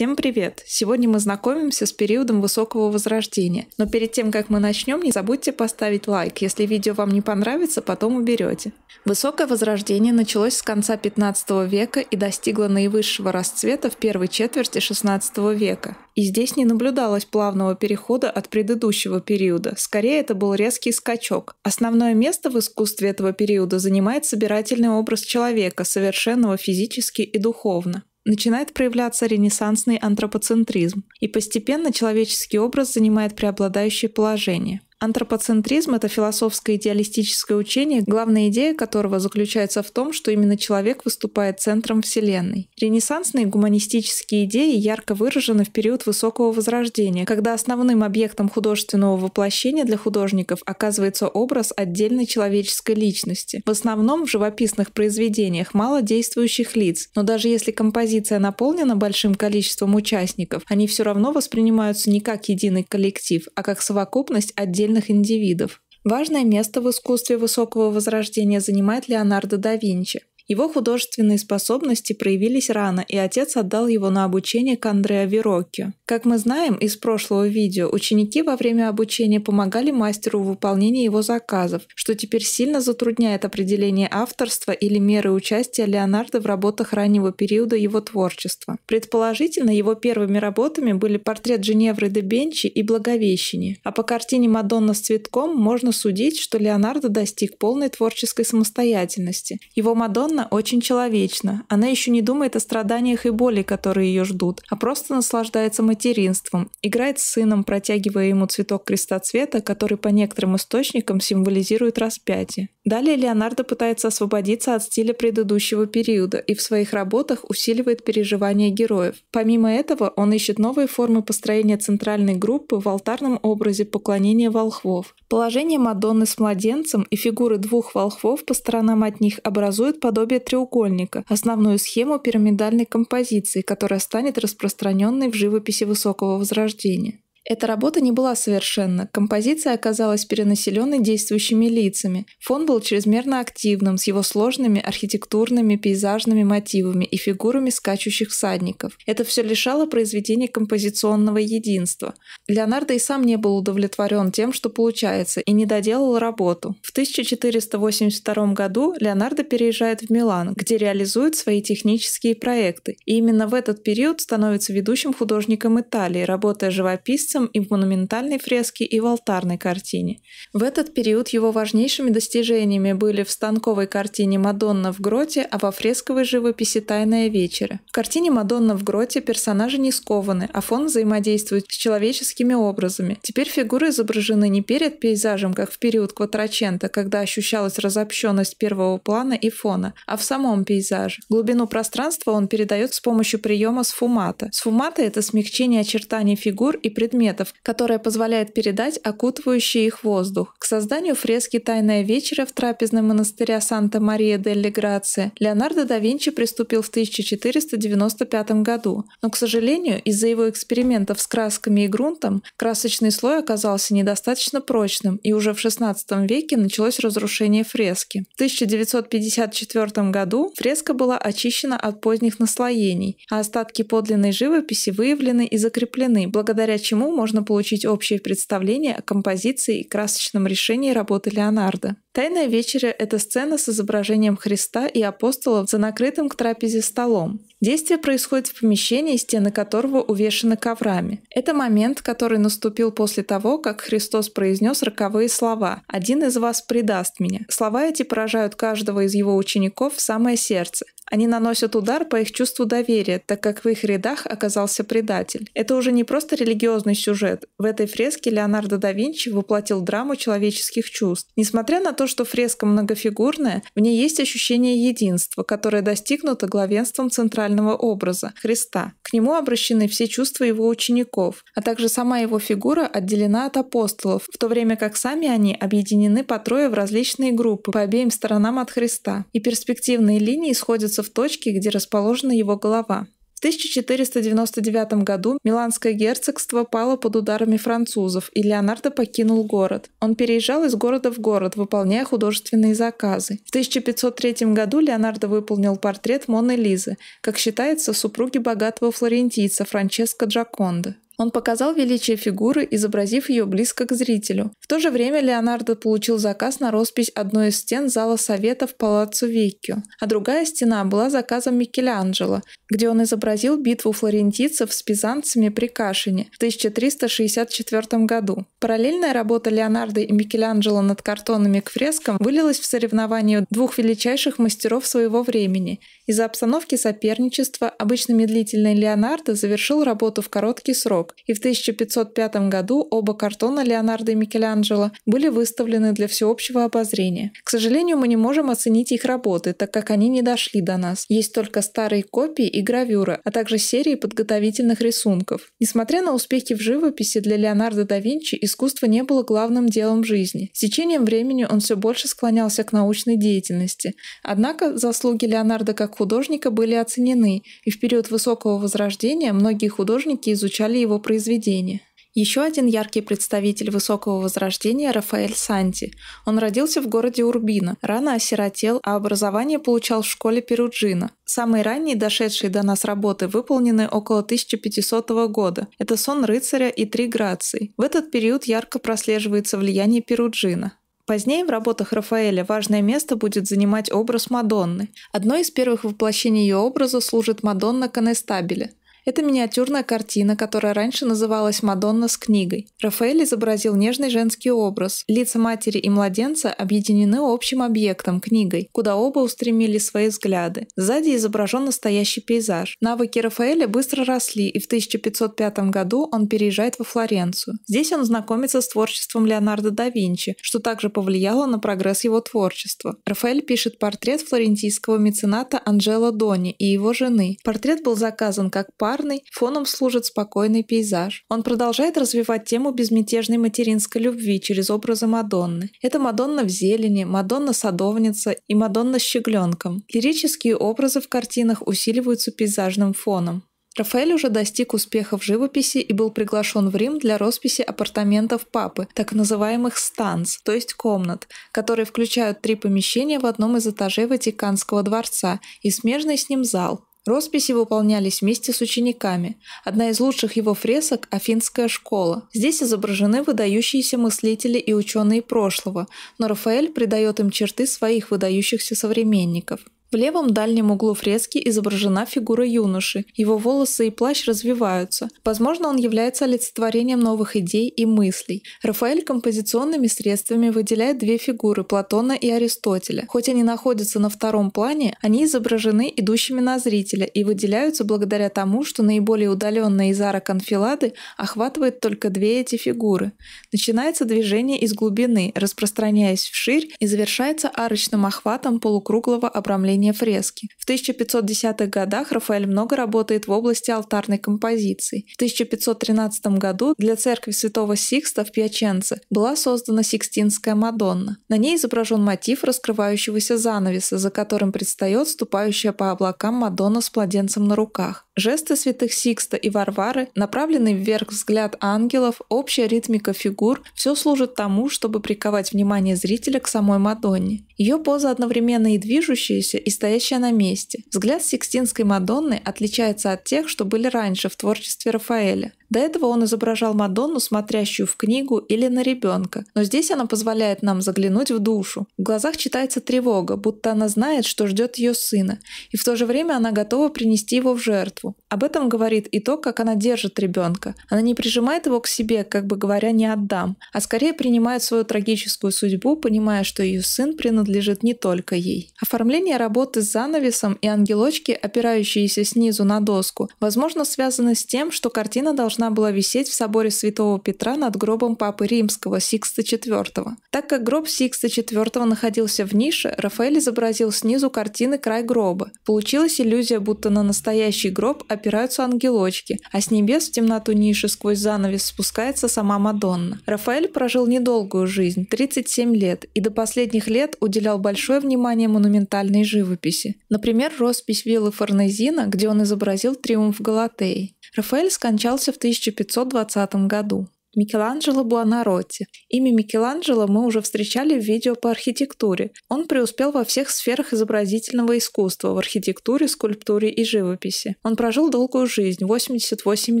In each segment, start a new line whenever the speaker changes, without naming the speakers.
Всем привет! Сегодня мы знакомимся с периодом высокого возрождения. Но перед тем, как мы начнем, не забудьте поставить лайк. Если видео вам не понравится, потом уберете. Высокое возрождение началось с конца 15 века и достигло наивысшего расцвета в первой четверти 16 века. И здесь не наблюдалось плавного перехода от предыдущего периода. Скорее, это был резкий скачок. Основное место в искусстве этого периода занимает собирательный образ человека, совершенного физически и духовно начинает проявляться ренессансный антропоцентризм, и постепенно человеческий образ занимает преобладающее положение – Антропоцентризм – это философское идеалистическое учение, главная идея которого заключается в том, что именно человек выступает центром Вселенной. Ренессансные гуманистические идеи ярко выражены в период Высокого Возрождения, когда основным объектом художественного воплощения для художников оказывается образ отдельной человеческой личности. В основном в живописных произведениях мало действующих лиц, но даже если композиция наполнена большим количеством участников, они все равно воспринимаются не как единый коллектив, а как совокупность отдельных отдельных индивидов. Важное место в искусстве высокого возрождения занимает Леонардо да Винчи. Его художественные способности проявились рано, и отец отдал его на обучение к Андреа Вероке. Как мы знаем из прошлого видео, ученики во время обучения помогали мастеру в выполнении его заказов, что теперь сильно затрудняет определение авторства или меры участия Леонардо в работах раннего периода его творчества. Предположительно, его первыми работами были портрет Женевры де Бенчи и Благовещение, а по картине «Мадонна с цветком» можно судить, что Леонардо достиг полной творческой самостоятельности. Его «Мадонна» Жанна очень человечна. Она еще не думает о страданиях и боли, которые ее ждут, а просто наслаждается материнством, играет с сыном, протягивая ему цветок крестоцвета, который по некоторым источникам символизирует распятие. Далее Леонардо пытается освободиться от стиля предыдущего периода и в своих работах усиливает переживания героев. Помимо этого, он ищет новые формы построения центральной группы в алтарном образе поклонения волхвов. Положение Мадонны с младенцем и фигуры двух волхвов по сторонам от них образуют подобие подобие треугольника, основную схему пирамидальной композиции, которая станет распространенной в живописи Высокого Возрождения. Эта работа не была совершенна. Композиция оказалась перенаселенной действующими лицами. Фон был чрезмерно активным, с его сложными архитектурными, пейзажными мотивами и фигурами скачущих всадников. Это все лишало произведения композиционного единства. Леонардо и сам не был удовлетворен тем, что получается, и не доделал работу. В 1482 году Леонардо переезжает в Милан, где реализует свои технические проекты. И именно в этот период становится ведущим художником Италии, работая живописцем живописцем и в монументальной фреске, и в алтарной картине. В этот период его важнейшими достижениями были в станковой картине «Мадонна в гроте», а во фресковой живописи «Тайная вечера». В картине «Мадонна в гроте» персонажи не скованы, а фон взаимодействует с человеческими образами. Теперь фигуры изображены не перед пейзажем, как в период Кватрачента, когда ощущалась разобщенность первого плана и фона, а в самом пейзаже. Глубину пространства он передает с помощью приема сфумата. Сфумата — это смягчение очертаний фигур и предметов, предметов, которая позволяет передать окутывающий их воздух. К созданию фрески «Тайная вечеря» в трапезной монастыря Санта-Мария дель Грация Леонардо да Винчи приступил в 1495 году, но, к сожалению, из-за его экспериментов с красками и грунтом красочный слой оказался недостаточно прочным, и уже в XVI веке началось разрушение фрески. В 1954 году фреска была очищена от поздних наслоений, а остатки подлинной живописи выявлены и закреплены, благодаря чему можно получить общее представление о композиции и красочном решении работы Леонардо. Тайная вечеря – это сцена с изображением Христа и апостолов за накрытым к трапезе столом. Действие происходит в помещении, стены которого увешаны коврами. Это момент, который наступил после того, как Христос произнес роковые слова «Один из вас предаст меня». Слова эти поражают каждого из его учеников в самое сердце. Они наносят удар по их чувству доверия, так как в их рядах оказался предатель. Это уже не просто религиозный сюжет. В этой фреске Леонардо да Винчи воплотил драму человеческих чувств. Несмотря на то, что фреска многофигурная, в ней есть ощущение единства, которое достигнуто главенством центрального образа – Христа. К нему обращены все чувства его учеников, а также сама его фигура отделена от апостолов, в то время как сами они объединены по трое в различные группы по обеим сторонам от Христа, и перспективные линии сходятся в точке, где расположена его голова. В 1499 году Миланское герцогство пало под ударами французов, и Леонардо покинул город. Он переезжал из города в город, выполняя художественные заказы. В 1503 году Леонардо выполнил портрет Моны Лизы, как считается, супруги богатого флорентийца Франческо Джаконда. Он показал величие фигуры, изобразив ее близко к зрителю. В то же время Леонардо получил заказ на роспись одной из стен зала совета в Палаццо Веккио, а другая стена была заказом Микеланджело, где он изобразил битву флорентийцев с пизанцами при Кашине в 1364 году. Параллельная работа Леонардо и Микеланджело над картонами к фрескам вылилась в соревнование двух величайших мастеров своего времени. Из-за обстановки соперничества обычно медлительный Леонардо завершил работу в короткий срок, и в 1505 году оба картона Леонардо и Микеланджело были выставлены для всеобщего обозрения. К сожалению, мы не можем оценить их работы, так как они не дошли до нас. Есть только старые копии и и гравюры, а также серии подготовительных рисунков. Несмотря на успехи в живописи, для Леонардо да Винчи искусство не было главным делом жизни. С течением времени он все больше склонялся к научной деятельности. Однако заслуги Леонардо как художника были оценены, и в период высокого возрождения многие художники изучали его произведения. Еще один яркий представитель высокого возрождения – Рафаэль Санти. Он родился в городе Урбино, рано осиротел, а образование получал в школе Перуджина. Самые ранние дошедшие до нас работы выполнены около 1500 года. Это «Сон рыцаря» и «Три грации». В этот период ярко прослеживается влияние Перуджина. Позднее в работах Рафаэля важное место будет занимать образ Мадонны. Одно из первых воплощений ее образа служит Мадонна Конестабеле. Это миниатюрная картина, которая раньше называлась «Мадонна с книгой». Рафаэль изобразил нежный женский образ. Лица матери и младенца объединены общим объектом – книгой, куда оба устремили свои взгляды. Сзади изображен настоящий пейзаж. Навыки Рафаэля быстро росли, и в 1505 году он переезжает во Флоренцию. Здесь он знакомится с творчеством Леонардо да Винчи, что также повлияло на прогресс его творчества. Рафаэль пишет портрет флорентийского мецената Анджело Дони и его жены. Портрет был заказан как пар коварный, фоном служит спокойный пейзаж. Он продолжает развивать тему безмятежной материнской любви через образы Мадонны. Это Мадонна в зелени, Мадонна-садовница и Мадонна с щегленком. Лирические образы в картинах усиливаются пейзажным фоном. Рафаэль уже достиг успеха в живописи и был приглашен в Рим для росписи апартаментов папы, так называемых станц, то есть комнат, которые включают три помещения в одном из этажей Ватиканского дворца и смежный с ним зал, Росписи выполнялись вместе с учениками. Одна из лучших его фресок – Афинская школа. Здесь изображены выдающиеся мыслители и ученые прошлого, но Рафаэль придает им черты своих выдающихся современников – в левом дальнем углу фрески изображена фигура юноши, его волосы и плащ развиваются. Возможно, он является олицетворением новых идей и мыслей. Рафаэль композиционными средствами выделяет две фигуры – Платона и Аристотеля. Хоть они находятся на втором плане, они изображены идущими на зрителя и выделяются благодаря тому, что наиболее удаленная из арок анфилады охватывает только две эти фигуры. Начинается движение из глубины, распространяясь вширь и завершается арочным охватом полукруглого обрамления изготовления фрески. В 1510-х годах Рафаэль много работает в области алтарной композиции. В 1513 году для церкви святого Сикста в Пьяченце была создана Сикстинская Мадонна. На ней изображен мотив раскрывающегося занавеса, за которым предстает ступающая по облакам Мадонна с плоденцем на руках. Жесты святых Сикста и Варвары, направленный вверх взгляд ангелов, общая ритмика фигур – все служит тому, чтобы приковать внимание зрителя к самой Мадонне. Ее поза одновременно и движущаяся, и стоящая на месте. Взгляд Сикстинской Мадонны отличается от тех, что были раньше в творчестве Рафаэля. До этого он изображал Мадонну, смотрящую в книгу или на ребенка, но здесь она позволяет нам заглянуть в душу. В глазах читается тревога, будто она знает, что ждет ее сына, и в то же время она готова принести его в жертву. Об этом говорит и то, как она держит ребенка. Она не прижимает его к себе, как бы говоря, не отдам, а скорее принимает свою трагическую судьбу, понимая, что ее сын принадлежит не только ей. Оформление работы с занавесом и ангелочки, опирающиеся снизу на доску, возможно, связано с тем, что картина должна должна была висеть в соборе Святого Петра над гробом Папы Римского Сикста IV. Так как гроб Сикста IV находился в нише, Рафаэль изобразил снизу картины край гроба. Получилась иллюзия, будто на настоящий гроб опираются ангелочки, а с небес в темноту ниши сквозь занавес спускается сама Мадонна. Рафаэль прожил недолгую жизнь, 37 лет, и до последних лет уделял большое внимание монументальной живописи. Например, роспись виллы Форнезина, где он изобразил триумф Галатеи. Рафаэль скончался в 1520 году. Микеланджело Буонаротти. Имя Микеланджело мы уже встречали в видео по архитектуре. Он преуспел во всех сферах изобразительного искусства, в архитектуре, скульптуре и живописи. Он прожил долгую жизнь, 88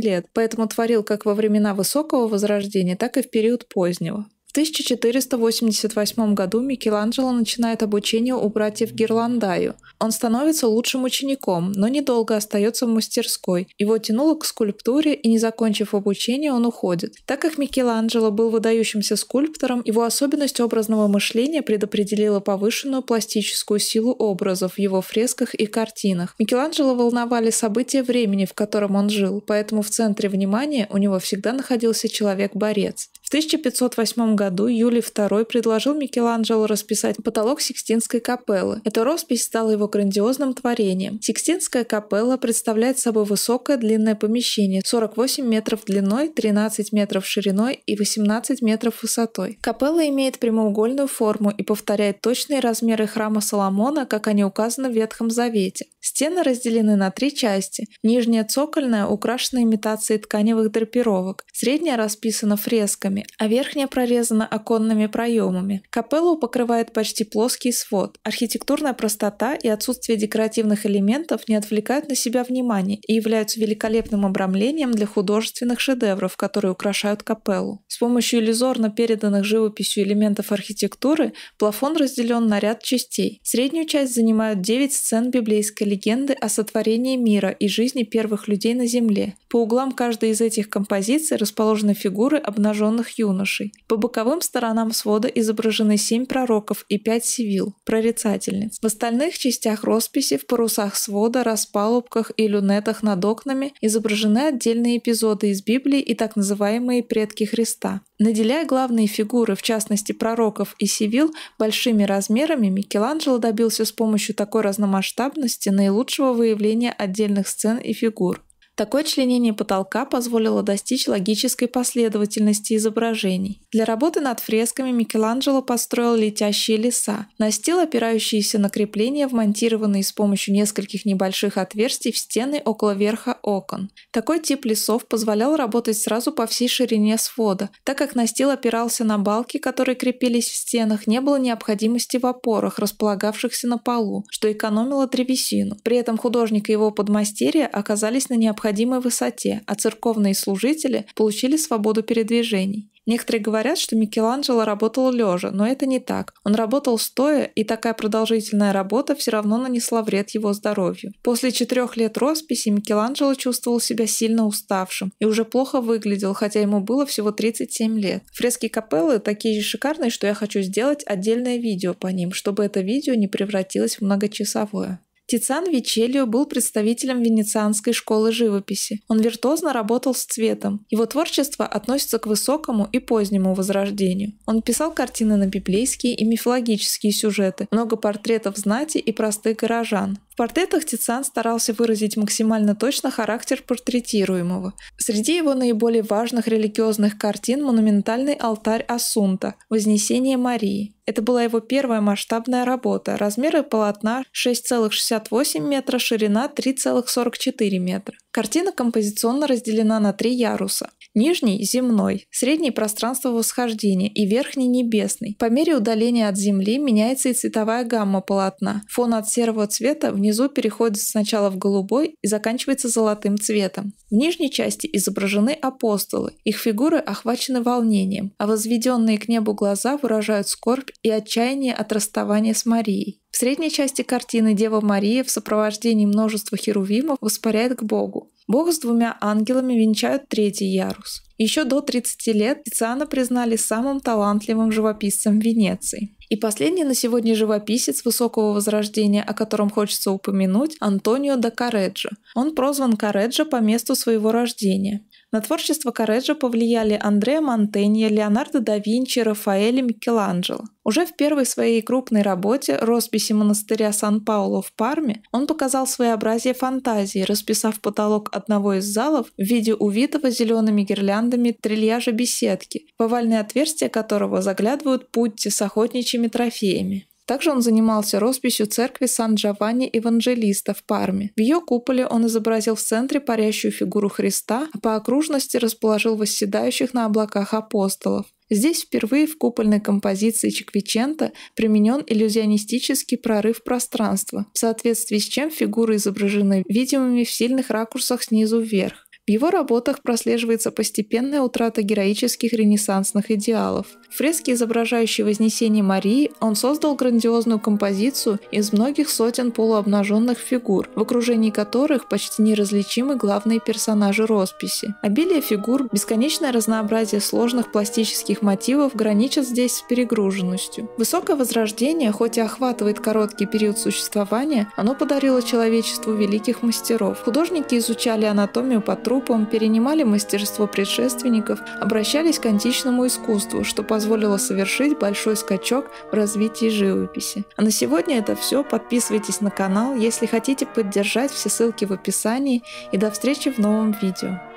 лет, поэтому творил как во времена Высокого Возрождения, так и в период позднего. В 1488 году Микеланджело начинает обучение у братьев Герландаю. Он становится лучшим учеником, но недолго остается в мастерской. Его тянуло к скульптуре, и не закончив обучение, он уходит. Так как Микеланджело был выдающимся скульптором, его особенность образного мышления предопределила повышенную пластическую силу образов в его фресках и картинах. Микеланджело волновали события времени, в котором он жил, поэтому в центре внимания у него всегда находился человек-борец. 1508 году Юлий II предложил Микеланджело расписать потолок Сикстинской капеллы. Эта роспись стала его грандиозным творением. Сикстинская капелла представляет собой высокое длинное помещение 48 метров длиной, 13 метров шириной и 18 метров высотой. Капелла имеет прямоугольную форму и повторяет точные размеры храма Соломона, как они указаны в Ветхом Завете. Стены разделены на три части. Нижняя цокольная украшена имитацией тканевых драпировок. Средняя расписана фресками окнами, а верхняя прорезана оконными проемами. Капеллу покрывает почти плоский свод. Архитектурная простота и отсутствие декоративных элементов не отвлекают на себя внимание и являются великолепным обрамлением для художественных шедевров, которые украшают капеллу. С помощью иллюзорно переданных живописью элементов архитектуры плафон разделен на ряд частей. Среднюю часть занимают 9 сцен библейской легенды о сотворении мира и жизни первых людей на Земле. По углам каждой из этих композиций расположены фигуры обнаженных павших юношей. По боковым сторонам свода изображены семь пророков и пять сивил, прорицательниц. В остальных частях росписи в парусах свода, распалубках и люнетах над окнами изображены отдельные эпизоды из Библии и так называемые «предки Христа». Наделяя главные фигуры, в частности пророков и сивил, большими размерами, Микеланджело добился с помощью такой разномасштабности наилучшего выявления отдельных сцен и фигур. Такое членение потолка позволило достичь логической последовательности изображений. Для работы над фресками Микеланджело построил летящие леса, настил, опирающиеся на крепления, вмонтированные с помощью нескольких небольших отверстий в стены около верха окон. Такой тип лесов позволял работать сразу по всей ширине свода, так как настил опирался на балки, которые крепились в стенах, не было необходимости в опорах, располагавшихся на полу, что экономило древесину. При этом художник и его подмастерья оказались на необходимости необходимой высоте, а церковные служители получили свободу передвижений. Некоторые говорят, что Микеланджело работал лежа, но это не так. Он работал стоя, и такая продолжительная работа все равно нанесла вред его здоровью. После четырех лет росписи Микеланджело чувствовал себя сильно уставшим и уже плохо выглядел, хотя ему было всего 37 лет. Фрески капеллы такие же шикарные, что я хочу сделать отдельное видео по ним, чтобы это видео не превратилось в многочасовое. Тициан Вичелио был представителем венецианской школы живописи. Он виртуозно работал с цветом. Его творчество относится к высокому и позднему возрождению. Он писал картины на библейские и мифологические сюжеты, много портретов знати и простых горожан портретах Тициан старался выразить максимально точно характер портретируемого. Среди его наиболее важных религиозных картин – монументальный алтарь Асунта «Вознесение Марии». Это была его первая масштабная работа. Размеры полотна 6,68 метра, ширина 3,44 метра. Картина композиционно разделена на три яруса. Нижний – земной, средний – пространство восхождения и верхний – небесный. По мере удаления от Земли меняется и цветовая гамма полотна. Фон от серого цвета внизу переходит сначала в голубой и заканчивается золотым цветом. В нижней части изображены апостолы. Их фигуры охвачены волнением, а возведенные к небу глаза выражают скорбь и отчаяние от расставания с Марией. В средней части картины Дева Мария в сопровождении множества херувимов воспаряет к Богу. Бог с двумя ангелами венчают третий ярус. Еще до 30 лет Тициана признали самым талантливым живописцем Венеции. И последний на сегодня живописец высокого возрождения, о котором хочется упомянуть, Антонио да Кареджо. Он прозван Кареджо по месту своего рождения. На творчество Кареджо повлияли Андреа Монтенье, Леонардо да Винчи, Рафаэль и Микеланджело. Уже в первой своей крупной работе «Росписи монастыря Сан-Пауло в Парме» он показал своеобразие фантазии, расписав потолок одного из залов в виде увитого зелеными гирляндами трильяжа беседки, в овальное отверстие которого заглядывают путти с охотничьими трофеями. Также он занимался росписью церкви Сан-Джованни Евангелиста в Парме. В ее куполе он изобразил в центре парящую фигуру Христа, а по окружности расположил восседающих на облаках апостолов. Здесь впервые в купольной композиции Чиквичента применен иллюзионистический прорыв пространства, в соответствии с чем фигуры изображены видимыми в сильных ракурсах снизу вверх. В его работах прослеживается постепенная утрата героических ренессансных идеалов фрески, изображающие Вознесение Марии, он создал грандиозную композицию из многих сотен полуобнаженных фигур, в окружении которых почти неразличимы главные персонажи росписи. Обилие фигур, бесконечное разнообразие сложных пластических мотивов граничат здесь с перегруженностью. Высокое возрождение, хоть и охватывает короткий период существования, оно подарило человечеству великих мастеров. Художники изучали анатомию по трупам, перенимали мастерство предшественников, обращались к античному искусству, что по позволило совершить большой скачок в развитии живописи. А на сегодня это все. Подписывайтесь на канал, если хотите поддержать, все ссылки в описании. И до встречи в новом видео.